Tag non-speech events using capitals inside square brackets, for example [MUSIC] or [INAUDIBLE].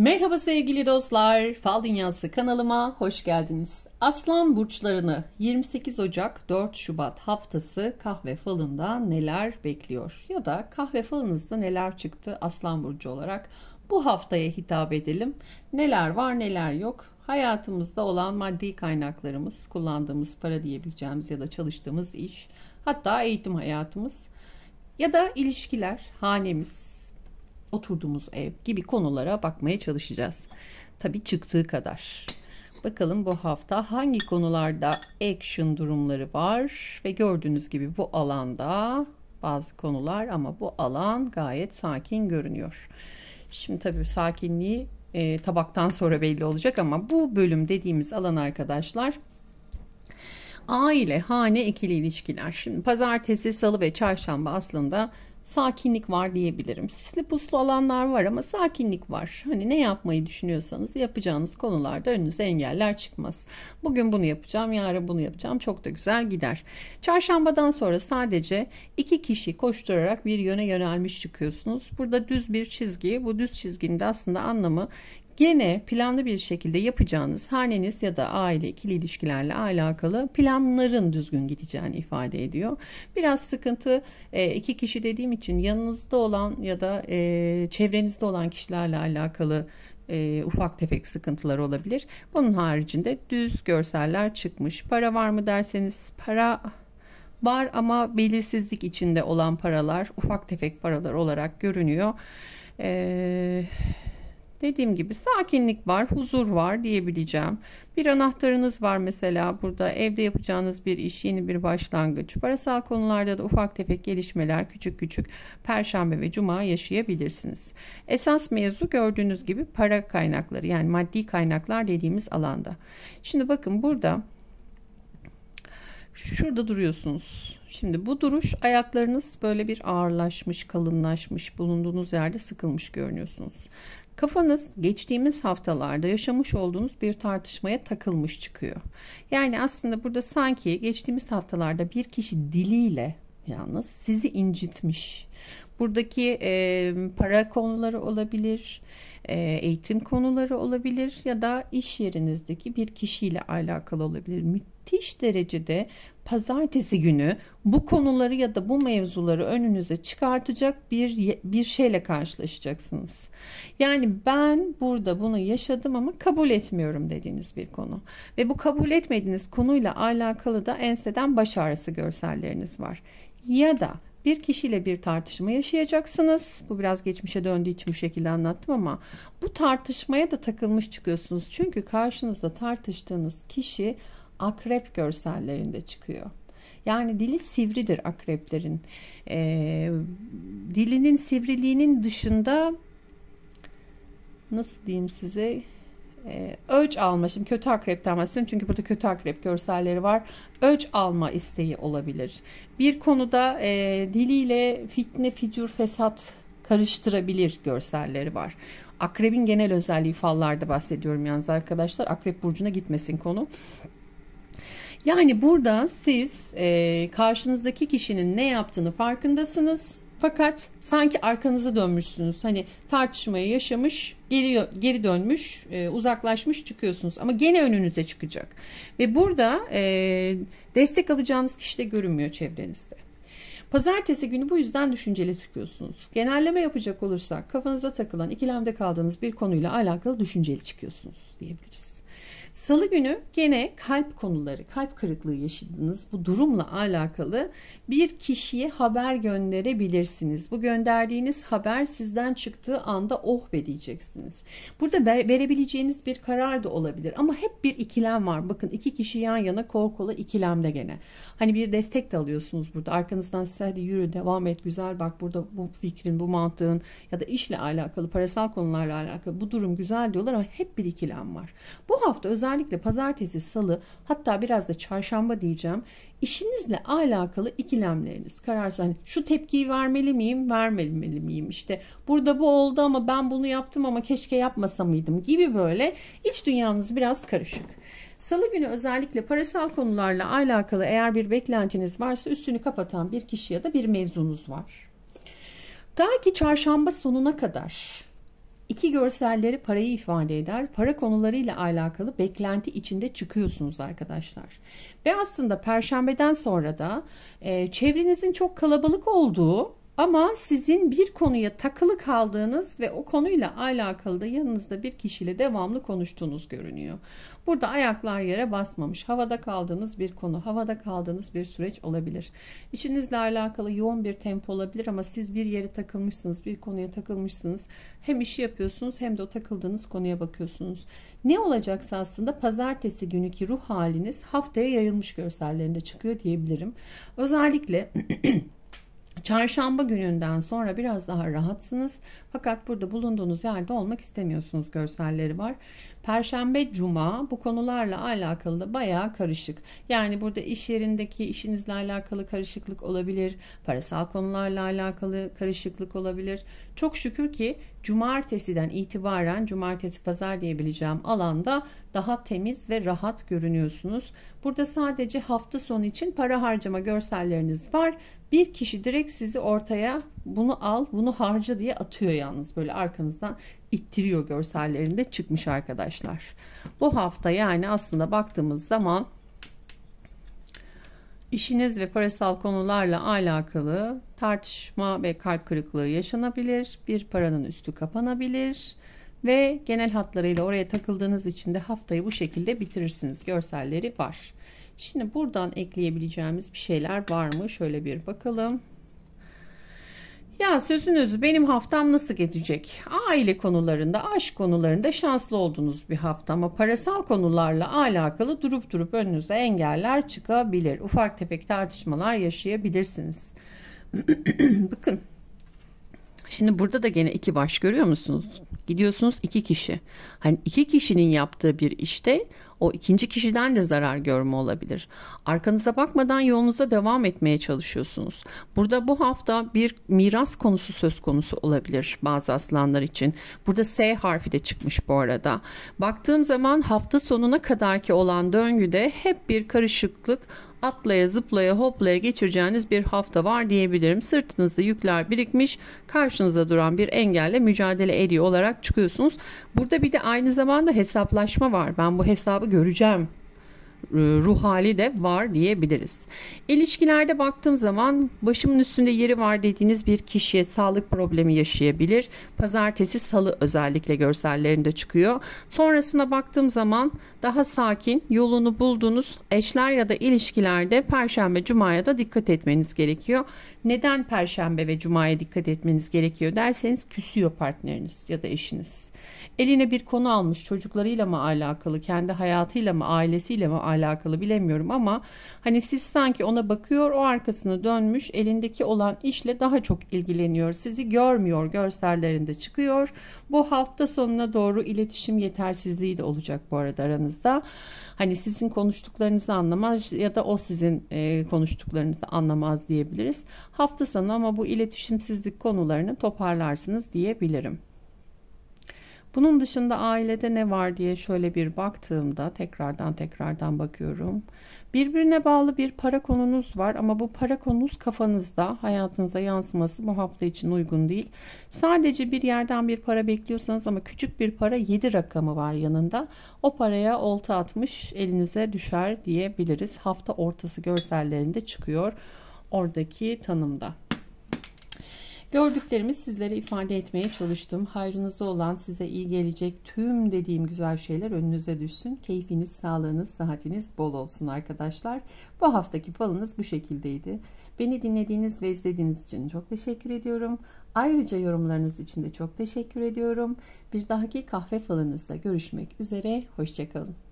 Merhaba sevgili dostlar. Fal Dünyası kanalıma hoş geldiniz. Aslan burçlarını 28 Ocak 4 Şubat haftası kahve falında neler bekliyor ya da kahve falınızda neler çıktı Aslan burcu olarak bu haftaya hitap edelim. Neler var neler yok. Hayatımızda olan maddi kaynaklarımız, kullandığımız para diyebileceğimiz ya da çalıştığımız iş, hatta eğitim hayatımız ya da ilişkiler, hanemiz, oturduğumuz ev gibi konulara bakmaya çalışacağız. Tabi çıktığı kadar. Bakalım bu hafta hangi konularda action durumları var ve gördüğünüz gibi bu alanda bazı konular ama bu alan gayet sakin görünüyor. Şimdi tabi sakinliği e, tabaktan sonra belli olacak ama bu bölüm dediğimiz alan arkadaşlar aile, hane, ikili ilişkiler. Şimdi pazartesi, salı ve çarşamba aslında sakinlik var diyebilirim. Sisli puslu alanlar var ama sakinlik var. Hani ne yapmayı düşünüyorsanız yapacağınız konularda önünüze engeller çıkmaz. Bugün bunu yapacağım, yarın bunu yapacağım. Çok da güzel gider. Çarşambadan sonra sadece iki kişi koşturarak bir yöne yönelmiş çıkıyorsunuz. Burada düz bir çizgi. Bu düz çizginin de aslında anlamı Gene planlı bir şekilde yapacağınız haneniz ya da aile ikili ilişkilerle alakalı planların düzgün gideceğini ifade ediyor. Biraz sıkıntı e, iki kişi dediğim için yanınızda olan ya da e, çevrenizde olan kişilerle alakalı e, ufak tefek sıkıntılar olabilir. Bunun haricinde düz görseller çıkmış. Para var mı derseniz para var ama belirsizlik içinde olan paralar ufak tefek paralar olarak görünüyor. Eee Dediğim gibi sakinlik var, huzur var diyebileceğim. Bir anahtarınız var mesela burada evde yapacağınız bir iş, yeni bir başlangıç. Parasal konularda da ufak tefek gelişmeler küçük küçük perşembe ve cuma yaşayabilirsiniz. Esas mevzu gördüğünüz gibi para kaynakları yani maddi kaynaklar dediğimiz alanda. Şimdi bakın burada şurada duruyorsunuz. Şimdi bu duruş ayaklarınız böyle bir ağırlaşmış, kalınlaşmış, bulunduğunuz yerde sıkılmış görünüyorsunuz. Kafanız geçtiğimiz haftalarda yaşamış olduğunuz bir tartışmaya takılmış çıkıyor. Yani aslında burada sanki geçtiğimiz haftalarda bir kişi diliyle yalnız sizi incitmiş. Buradaki e, para konuları olabilir, e, eğitim konuları olabilir ya da iş yerinizdeki bir kişiyle alakalı olabilir. Müthiş derecede pazartesi günü bu konuları ya da bu mevzuları önünüze çıkartacak bir bir şeyle karşılaşacaksınız. Yani ben burada bunu yaşadım ama kabul etmiyorum dediğiniz bir konu. Ve bu kabul etmediğiniz konuyla alakalı da enseden baş ağrısı görselleriniz var. Ya da bir kişiyle bir tartışma yaşayacaksınız. Bu biraz geçmişe döndüğü için bu şekilde anlattım ama bu tartışmaya da takılmış çıkıyorsunuz. Çünkü karşınızda tartıştığınız kişi akrep görsellerinde çıkıyor. Yani dili sivridir akreplerin. E, dilinin sivriliğinin dışında nasıl diyeyim size e, ee, ölç alma. Şimdi kötü akrep bahsediyorum çünkü burada kötü akrep görselleri var. Ölç alma isteği olabilir. Bir konuda e, diliyle fitne, ficur, fesat karıştırabilir görselleri var. Akrebin genel özelliği fallarda bahsediyorum yalnız arkadaşlar. Akrep burcuna gitmesin konu. Yani burada siz e, karşınızdaki kişinin ne yaptığını farkındasınız. Fakat sanki arkanızı dönmüşsünüz. Hani tartışmayı yaşamış, geri, geri dönmüş, e, uzaklaşmış çıkıyorsunuz. Ama gene önünüze çıkacak. Ve burada e, destek alacağınız kişi de görünmüyor çevrenizde. Pazartesi günü bu yüzden düşünceli çıkıyorsunuz. Genelleme yapacak olursak kafanıza takılan, ikilemde kaldığınız bir konuyla alakalı düşünceli çıkıyorsunuz diyebiliriz. Salı günü gene kalp konuları, kalp kırıklığı yaşadınız. Bu durumla alakalı bir kişiye haber gönderebilirsiniz. Bu gönderdiğiniz haber sizden çıktığı anda oh be diyeceksiniz. Burada verebileceğiniz bir karar da olabilir ama hep bir ikilem var. Bakın iki kişi yan yana kol kola ikilemde gene. Hani bir destek de alıyorsunuz burada. Arkanızdan size hadi yürü devam et güzel bak burada bu fikrin bu mantığın ya da işle alakalı parasal konularla alakalı bu durum güzel diyorlar ama hep bir ikilem var. Bu hafta özellikle özellikle pazartesi, salı hatta biraz da çarşamba diyeceğim işinizle alakalı ikilemleriniz kararsız. Hani şu tepkiyi vermeli miyim, vermemeli miyim? işte. burada bu oldu ama ben bunu yaptım ama keşke yapmasa mıydım gibi böyle iç dünyanız biraz karışık. Salı günü özellikle parasal konularla alakalı eğer bir beklentiniz varsa üstünü kapatan bir kişi ya da bir mevzunuz var. Ta ki çarşamba sonuna kadar İki görselleri parayı ifade eder. Para konularıyla alakalı beklenti içinde çıkıyorsunuz arkadaşlar. Ve aslında perşembeden sonra da e, çevrenizin çok kalabalık olduğu ama sizin bir konuya takılı kaldığınız ve o konuyla alakalı da yanınızda bir kişiyle devamlı konuştuğunuz görünüyor. Burada ayaklar yere basmamış, havada kaldığınız bir konu, havada kaldığınız bir süreç olabilir. İşinizle alakalı yoğun bir tempo olabilir ama siz bir yere takılmışsınız, bir konuya takılmışsınız. Hem işi yapıyorsunuz hem de o takıldığınız konuya bakıyorsunuz. Ne olacaksa aslında pazartesi günkü ruh haliniz haftaya yayılmış görsellerinde çıkıyor diyebilirim. Özellikle [CLEARS THROAT] Çarşamba gününden sonra biraz daha rahatsınız. Fakat burada bulunduğunuz yerde olmak istemiyorsunuz görselleri var. Perşembe, cuma bu konularla alakalı da bayağı karışık. Yani burada iş yerindeki işinizle alakalı karışıklık olabilir. Parasal konularla alakalı karışıklık olabilir. Çok şükür ki cumartesiden itibaren cumartesi pazar diyebileceğim alanda daha temiz ve rahat görünüyorsunuz. Burada sadece hafta sonu için para harcama görselleriniz var. Bir kişi direkt sizi ortaya bunu al bunu harca diye atıyor yalnız böyle arkanızdan ittiriyor görsellerinde çıkmış arkadaşlar. Bu hafta yani aslında baktığımız zaman işiniz ve parasal konularla alakalı tartışma ve kalp kırıklığı yaşanabilir. Bir paranın üstü kapanabilir ve genel hatlarıyla oraya takıldığınız için de haftayı bu şekilde bitirirsiniz. Görselleri var. Şimdi buradan ekleyebileceğimiz bir şeyler var mı? Şöyle bir bakalım. Ya sözün benim haftam nasıl geçecek? Aile konularında, aşk konularında şanslı olduğunuz bir hafta ama parasal konularla alakalı durup durup önünüze engeller çıkabilir. Ufak tefek tartışmalar yaşayabilirsiniz. [CLEARS THROAT] Bakın Şimdi burada da gene iki baş görüyor musunuz? Gidiyorsunuz iki kişi. Hani iki kişinin yaptığı bir işte o ikinci kişiden de zarar görme olabilir. Arkanıza bakmadan yolunuza devam etmeye çalışıyorsunuz. Burada bu hafta bir miras konusu söz konusu olabilir bazı aslanlar için. Burada S harfi de çıkmış bu arada. Baktığım zaman hafta sonuna kadarki olan döngüde hep bir karışıklık atlaya zıplaya hoplaya geçireceğiniz bir hafta var diyebilirim. Sırtınızda yükler birikmiş karşınıza duran bir engelle mücadele ediyor olarak çıkıyorsunuz. Burada bir de aynı zamanda hesaplaşma var. Ben bu hesabı göreceğim e, ruh hali de var diyebiliriz. İlişkilerde baktığım zaman başımın üstünde yeri var dediğiniz bir kişiye sağlık problemi yaşayabilir. Pazartesi, salı özellikle görsellerinde çıkıyor. Sonrasına baktığım zaman daha sakin, yolunu bulduğunuz eşler ya da ilişkilerde perşembe, cumaya da dikkat etmeniz gerekiyor. Neden perşembe ve cumaya dikkat etmeniz gerekiyor derseniz küsüyor partneriniz ya da eşiniz. Eline bir konu almış çocuklarıyla mı alakalı, kendi hayatıyla mı, ailesiyle mi alakalı alakalı bilemiyorum ama hani siz sanki ona bakıyor o arkasını dönmüş elindeki olan işle daha çok ilgileniyor. Sizi görmüyor görsellerinde çıkıyor. Bu hafta sonuna doğru iletişim yetersizliği de olacak bu arada aranızda. Hani sizin konuştuklarınızı anlamaz ya da o sizin e, konuştuklarınızı anlamaz diyebiliriz. Hafta sonu ama bu iletişimsizlik konularını toparlarsınız diyebilirim. Bunun dışında ailede ne var diye şöyle bir baktığımda tekrardan tekrardan bakıyorum. Birbirine bağlı bir para konunuz var ama bu para konunuz kafanızda hayatınıza yansıması bu hafta için uygun değil. Sadece bir yerden bir para bekliyorsanız ama küçük bir para 7 rakamı var yanında. O paraya olta atmış elinize düşer diyebiliriz. Hafta ortası görsellerinde çıkıyor oradaki tanımda. Gördüklerimi sizlere ifade etmeye çalıştım. Hayrınızda olan size iyi gelecek tüm dediğim güzel şeyler önünüze düşsün. Keyfiniz, sağlığınız, sıhhatiniz bol olsun arkadaşlar. Bu haftaki falınız bu şekildeydi. Beni dinlediğiniz ve izlediğiniz için çok teşekkür ediyorum. Ayrıca yorumlarınız için de çok teşekkür ediyorum. Bir dahaki kahve falınızla görüşmek üzere. Hoşçakalın.